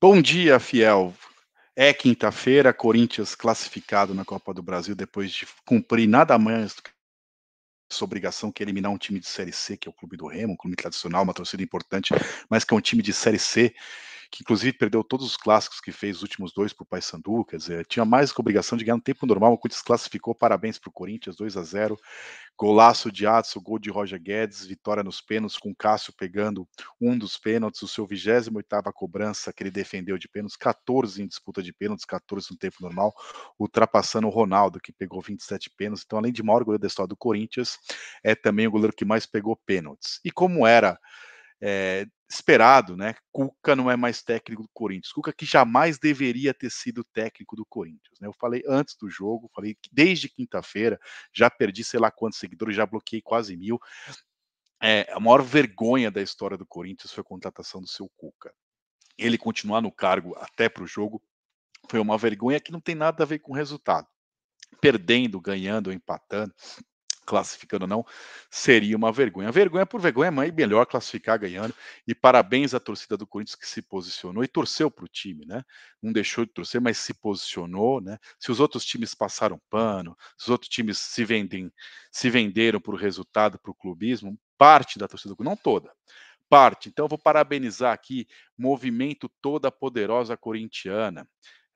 Bom dia, fiel. É quinta-feira, Corinthians classificado na Copa do Brasil depois de cumprir nada mais do que sua obrigação que é eliminar um time de Série C, que é o Clube do Remo, um clube tradicional, uma torcida importante, mas que é um time de Série C que inclusive perdeu todos os clássicos que fez, os últimos dois para o Paysandu, quer dizer, tinha mais que obrigação de ganhar no tempo normal, o Corinthians classificou, parabéns para o Corinthians, 2 a 0 golaço de Atsu, gol de Roger Guedes, vitória nos pênaltis, com Cássio pegando um dos pênaltis, o seu 28ª cobrança que ele defendeu de pênaltis, 14 em disputa de pênaltis, 14 no tempo normal, ultrapassando o Ronaldo, que pegou 27 pênaltis, então além de maior goleiro da história do Corinthians, é também o goleiro que mais pegou pênaltis. E como era é, esperado, né? Cuca não é mais técnico do Corinthians. Cuca que jamais deveria ter sido técnico do Corinthians, né? Eu falei antes do jogo, falei que desde quinta-feira já perdi sei lá quantos seguidores, já bloqueei quase mil. É, a maior vergonha da história do Corinthians foi a contratação do seu Cuca. Ele continuar no cargo até para o jogo foi uma vergonha que não tem nada a ver com o resultado. Perdendo, ganhando, empatando, classificando ou não, seria uma vergonha. Vergonha por vergonha, mas é melhor classificar ganhando. E parabéns à torcida do Corinthians que se posicionou e torceu para o time, né? Não deixou de torcer, mas se posicionou, né? Se os outros times passaram pano, se os outros times se vendem, se venderam para o resultado, para o clubismo, parte da torcida do Corinthians, não toda, parte. Então, eu vou parabenizar aqui Movimento Toda Poderosa Corintiana,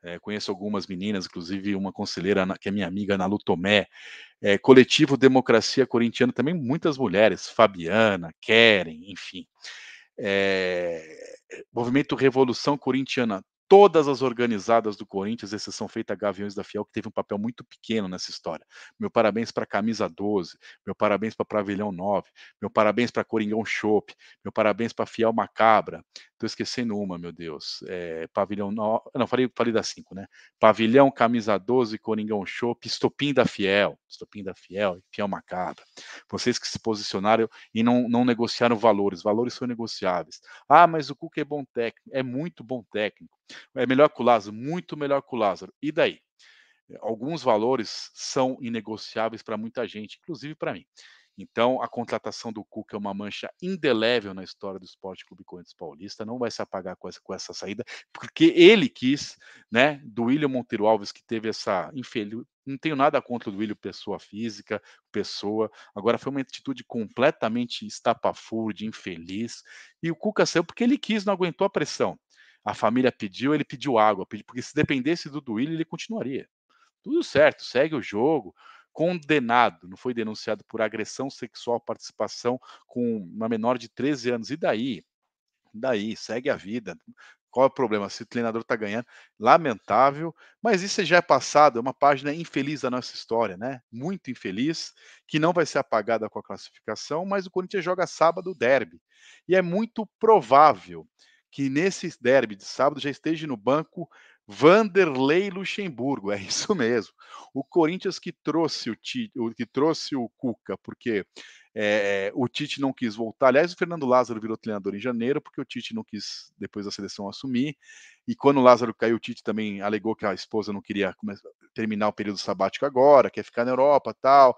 é, conheço algumas meninas, inclusive uma conselheira que é minha amiga, Ana Lutomé, é, eh, coletivo Democracia Corintiana, também muitas mulheres, Fabiana, Keren, enfim. É, movimento Revolução Corintiana, todas as organizadas do Corinthians, exceção feita a Gaviões da Fiel, que teve um papel muito pequeno nessa história. Meu parabéns para a Camisa 12, meu parabéns para Pavilhão 9, meu parabéns para Coringão Chope, meu parabéns para Fiel Macabra. Estou esquecendo uma, meu Deus. É, pavilhão 9, não, falei, falei da 5, né? Pavilhão, Camisa 12, Coringão Chope, Estopim da Fiel, Estopim da Fiel e Fiel Macabra. Vocês que se posicionaram e não, não negociaram valores, valores são negociáveis. Ah, mas o Cuca é bom técnico, é muito bom técnico é melhor que o Lázaro, muito melhor que o Lázaro. E daí? É, alguns valores são inegociáveis para muita gente, inclusive para mim. Então, a contratação do Cuca é uma mancha indelével na história do Esporte Clube Corinthians Paulista, não vai se apagar com essa, com essa saída, porque ele quis, né, do William Monteiro Alves, que teve essa infeliz... Não tenho nada contra o William, pessoa física, pessoa. Agora, foi uma atitude completamente estapafúrdia, infeliz. E o Cuca saiu porque ele quis, não aguentou a pressão. A família pediu, ele pediu água, porque se dependesse do Duílio, ele continuaria. Tudo certo, segue o jogo. Condenado, não foi denunciado por agressão sexual, participação com uma menor de 13 anos. E daí? Daí, segue a vida. Qual é o problema? Se o treinador está ganhando, lamentável, mas isso já é passado, é uma página infeliz da nossa história, né? Muito infeliz, que não vai ser apagada com a classificação, mas o Corinthians joga sábado o derby. E é muito provável que nesse derby de sábado já esteja no banco Vanderlei Luxemburgo, é isso mesmo. O Corinthians que trouxe o, Tite, que trouxe o Cuca, porque é, o Tite não quis voltar. Aliás, o Fernando Lázaro virou treinador em janeiro, porque o Tite não quis, depois da seleção, assumir. E quando o Lázaro caiu, o Tite também alegou que a esposa não queria terminar o período sabático agora, quer ficar na Europa tal.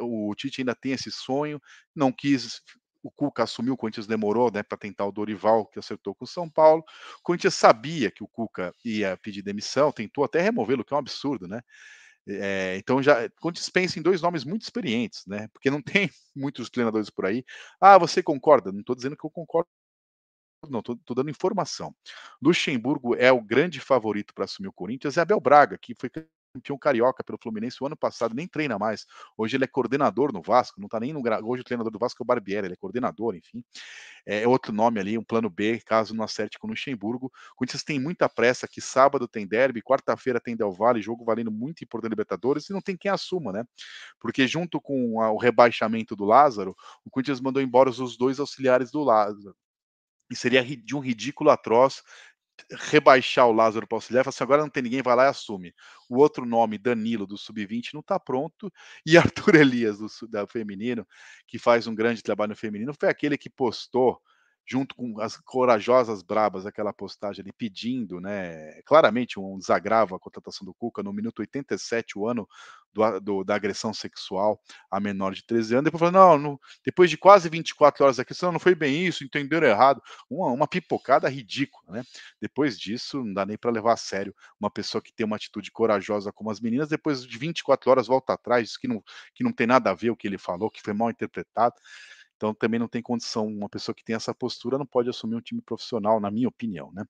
O, o Tite ainda tem esse sonho, não quis o Cuca assumiu, o Corinthians demorou né, para tentar o Dorival, que acertou com o São Paulo. O Corinthians sabia que o Cuca ia pedir demissão, tentou até removê-lo, que é um absurdo, né? É, então já o Corinthians pensa em dois nomes muito experientes, né? Porque não tem muitos treinadores por aí. Ah, você concorda? Não estou dizendo que eu concordo não, estou dando informação. Luxemburgo é o grande favorito para assumir o Corinthians, é Abel Braga, que foi um carioca pelo Fluminense o ano passado, nem treina mais. Hoje ele é coordenador no Vasco, não tá nem no hoje o treinador do Vasco é o Barbieri, ele é coordenador, enfim. É, é outro nome ali, um plano B, caso não acerte com o Luxemburgo. O Corinthians tem muita pressa que sábado tem derby, quarta-feira tem Del Valle, jogo valendo muito importante Libertadores e não tem quem assuma, né? Porque junto com a, o rebaixamento do Lázaro, o Corinthians mandou embora os dois auxiliares do Lázaro e seria de um ridículo atroz rebaixar o Lázaro para auxiliar, falar assim, agora não tem ninguém, vai lá e assume. O outro nome, Danilo, do Sub-20, não está pronto, e Arthur Elias, do da Feminino, que faz um grande trabalho no Feminino, foi aquele que postou junto com as corajosas brabas, aquela postagem ali pedindo, né, claramente um desagravo à contratação do Cuca no minuto 87, o ano do, do, da agressão sexual a menor de 13 anos. Depois falou, não, depois de quase 24 horas aqui, não, não foi bem isso, entenderam errado. Uma, uma pipocada ridícula, né? Depois disso, não dá nem para levar a sério uma pessoa que tem uma atitude corajosa como as meninas, depois de 24 horas volta atrás, diz que não, que não tem nada a ver o que ele falou, que foi mal interpretado. Então também não tem condição. Uma pessoa que tem essa postura não pode assumir um time profissional, na minha opinião, né?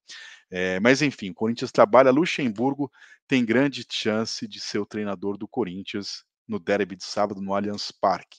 É, mas enfim, o Corinthians trabalha. Luxemburgo tem grande chance de ser o treinador do Corinthians no derby de sábado no Allianz Parque.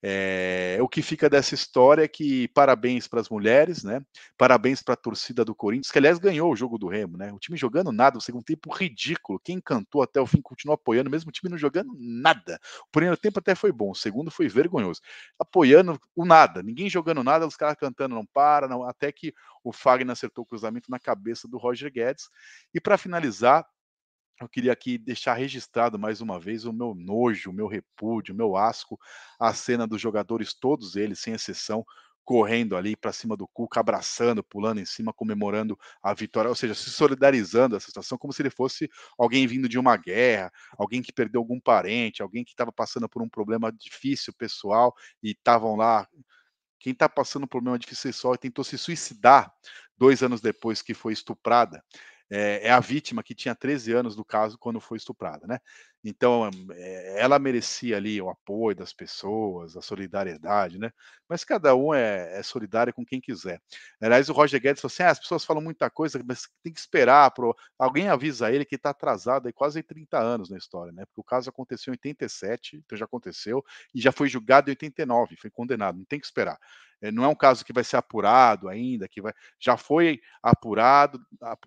É, o que fica dessa história é que parabéns para as mulheres, né? Parabéns para a torcida do Corinthians, que aliás ganhou o jogo do Remo, né? O time jogando nada, o segundo tempo ridículo. Quem cantou até o fim continua apoiando, mesmo o time não jogando nada. O primeiro tempo até foi bom, o segundo foi vergonhoso. Apoiando o nada, ninguém jogando nada, os caras cantando não para, não, até que o Fagner acertou o cruzamento na cabeça do Roger Guedes. E para finalizar, eu queria aqui deixar registrado mais uma vez o meu nojo, o meu repúdio, o meu asco à cena dos jogadores, todos eles, sem exceção, correndo ali para cima do Cuca, abraçando, pulando em cima, comemorando a vitória, ou seja, se solidarizando a situação como se ele fosse alguém vindo de uma guerra, alguém que perdeu algum parente, alguém que estava passando por um problema difícil pessoal e estavam lá. Quem está passando um problema difícil pessoal e tentou se suicidar dois anos depois que foi estuprada é, é a vítima que tinha 13 anos do caso quando foi estuprada, né? Então, hum, eh, ela merecia ali o apoio das pessoas, a solidariedade, né? Mas cada um é, é solidário com quem quiser. Aliás, o Roger Guedes falou assim: ah, as pessoas falam muita coisa, mas tem que esperar. Pro... Alguém avisa ele que está atrasado aí quase 30 anos na história, né? Porque o caso aconteceu em 87, então já aconteceu, e já foi julgado em 89, foi condenado, não tem que esperar eh, não é um caso que vai ser apurado ainda, que vai, já foi apurado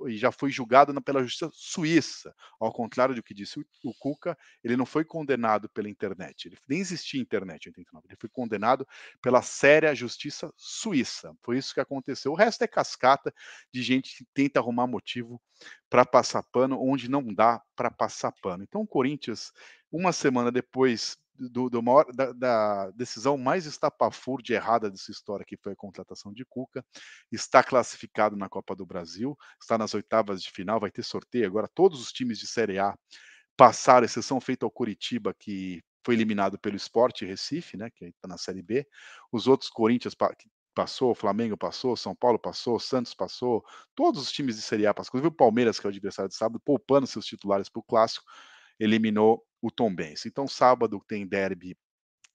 e já foi julgado pela justiça suíça, ao contrário do que disse o, o época, ele não foi condenado pela internet. Ele nem existia internet em 89. Ele foi condenado pela séria justiça suíça. Foi isso que aconteceu. O resto é cascata de gente que tenta arrumar motivo para passar pano onde não dá para passar pano. Então, o Corinthians, uma semana depois do, do maior, da, da, decisão mais estapafúrdia errada dessa história, que foi a contratação de Cuca. Está classificado na Copa do Brasil, está nas oitavas de final, vai ter sorteio agora. Todos os times de Série A passaram, exceção feita ao Curitiba, que foi eliminado pelo Sport Recife, né, que está na Série B. Os outros Corinthians que passou, Flamengo passou, São Paulo passou, Santos passou, todos os times de Série A passaram. Inclusive o Palmeiras, que é o adversário de sábado, poupando seus titulares para o Clássico, eliminou o Tom Tombense. Então sábado tem derby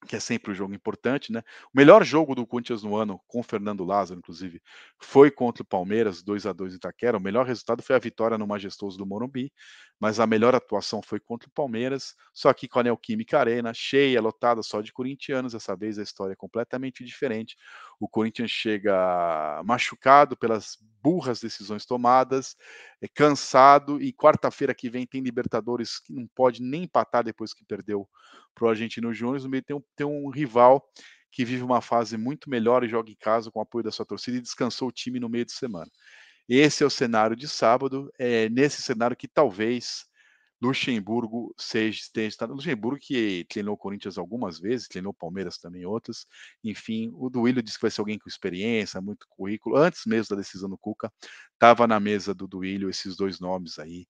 que é sempre um jogo importante, né? O melhor jogo do Corinthians no ano, com Fernando Lázaro, inclusive, foi contra o Palmeiras, 2 a 2 em Itaquera. O melhor resultado foi a vitória no Majestoso do Morumbi mas a melhor atuação foi contra o Palmeiras, só que com a Neoquímica Arena, cheia, lotada só de corintianos, dessa vez a história é completamente diferente. O Corinthians chega machucado pelas burras decisões tomadas, é cansado, e quarta-feira que vem tem Libertadores que não pode nem empatar depois que perdeu para o Argentino Júnior, no meio tem um, tem um rival que vive uma fase muito melhor e joga em casa com o apoio da sua torcida e descansou o time no meio de semana. Esse é o cenário de sábado, é nesse cenário que talvez Luxemburgo seja esteja estado. Luxemburgo que treinou Corinthians algumas vezes, treinou Palmeiras também outras. Enfim, o Duílio disse que vai ser alguém com experiência, muito currículo. Antes mesmo da decisão do Cuca, estava na mesa do Duílio esses dois nomes aí,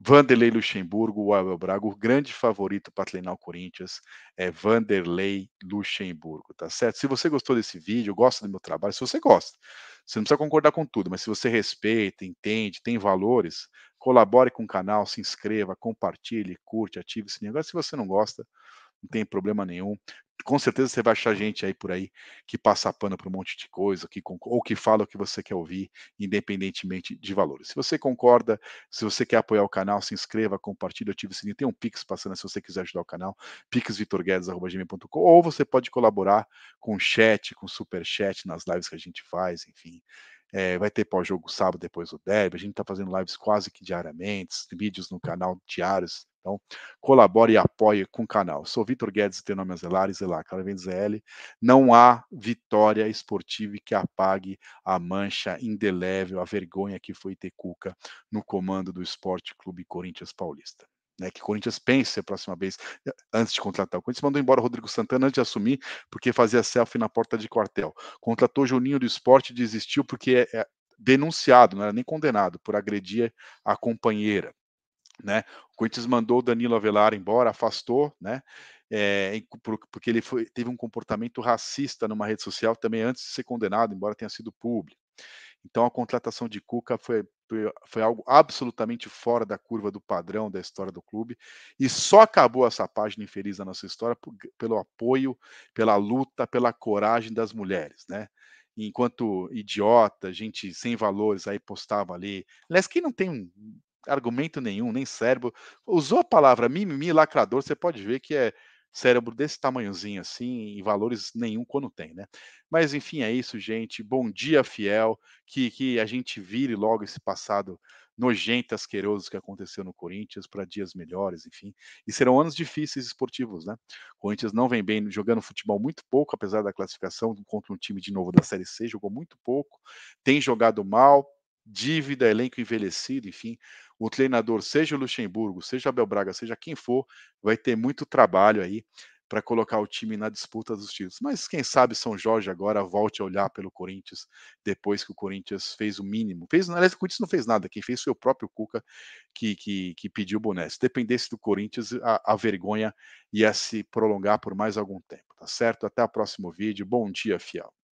Vanderlei Luxemburgo, o Abel Braga, o grande favorito para treinar o Corinthians é Vanderlei Luxemburgo, tá certo? Se você gostou desse vídeo, gosta do meu trabalho, se você gosta, você não precisa concordar com tudo, mas se você respeita, entende, tem valores, colabore com o canal, se inscreva, compartilhe, curte, ative o sininho. Agora, se você não gosta, não tem problema nenhum com certeza você vai achar gente aí por aí que passa pano para um monte de coisa, que, ou que fala o que você quer ouvir, independentemente de valores. Se você concorda, se você quer apoiar o canal, se inscreva, compartilhe, ative o sininho. Tem um Pix passando se você quiser ajudar o canal, pixvitorguedes.com, ou você pode colaborar com chat, com super chat nas lives que a gente faz, enfim. É, vai ter pós-jogo sábado depois do Derby. A gente está fazendo lives quase que diariamente, vídeos no canal diários então, colabore e apoie com o canal. Sou Vitor Guedes, tenho nome é Zelar, Zelar, Caraventes ZL. Não há vitória esportiva que apague a mancha indelével, a vergonha que foi ter Cuca no comando do Esporte Clube Corinthians Paulista. Né, que Corinthians pense a próxima vez, eh, antes de contratar. O Corinthians mandou embora o Rodrigo Santana antes de assumir, porque fazia selfie na porta de quartel. Contratou Juninho do Esporte e desistiu porque é, é denunciado, não era nem condenado, por agredir a companheira. Né? O Corinthians mandou o Danilo Avelar embora, afastou, né? É, porque ele foi, teve um comportamento racista numa rede social também antes de ser condenado, embora tenha sido público. Então a contratação de Cuca foi, foi algo absolutamente fora da curva do padrão da história do clube e só acabou essa página infeliz da nossa história por, pelo apoio, pela luta, pela coragem das mulheres, né? enquanto idiota, gente sem valores aí postava ali. Aliás, quem não tem um argumento nenhum, nem cérebro. Usou a palavra mimimi lacrador, você pode ver que é cérebro desse tamanhozinho assim, e valores nenhum quando tem, né? Mas enfim, é isso, gente. Bom dia, fiel. Que, que a gente vire logo esse passado nojento, asqueroso que aconteceu no Corinthians para dias melhores, enfim. E serão anos difíceis esportivos, né? O Corinthians não vem bem jogando futebol muito pouco, apesar da classificação contra um time de novo da Série C, jogou muito pouco, tem jogado mal, dívida, elenco envelhecido, enfim, o treinador, seja o Luxemburgo, seja Abel Braga, seja quem for, vai ter muito trabalho aí para colocar o time na disputa dos títulos. Mas quem sabe São Jorge agora volte a olhar pelo Corinthians depois que o Corinthians fez o mínimo. Fez, aliás, o Corinthians não fez nada, quem fez foi o próprio Cuca que, que, que pediu o boné. Se dependesse do Corinthians, a, a vergonha ia se prolongar por mais algum tempo, tá certo? Até o próximo vídeo. Bom dia, fiel.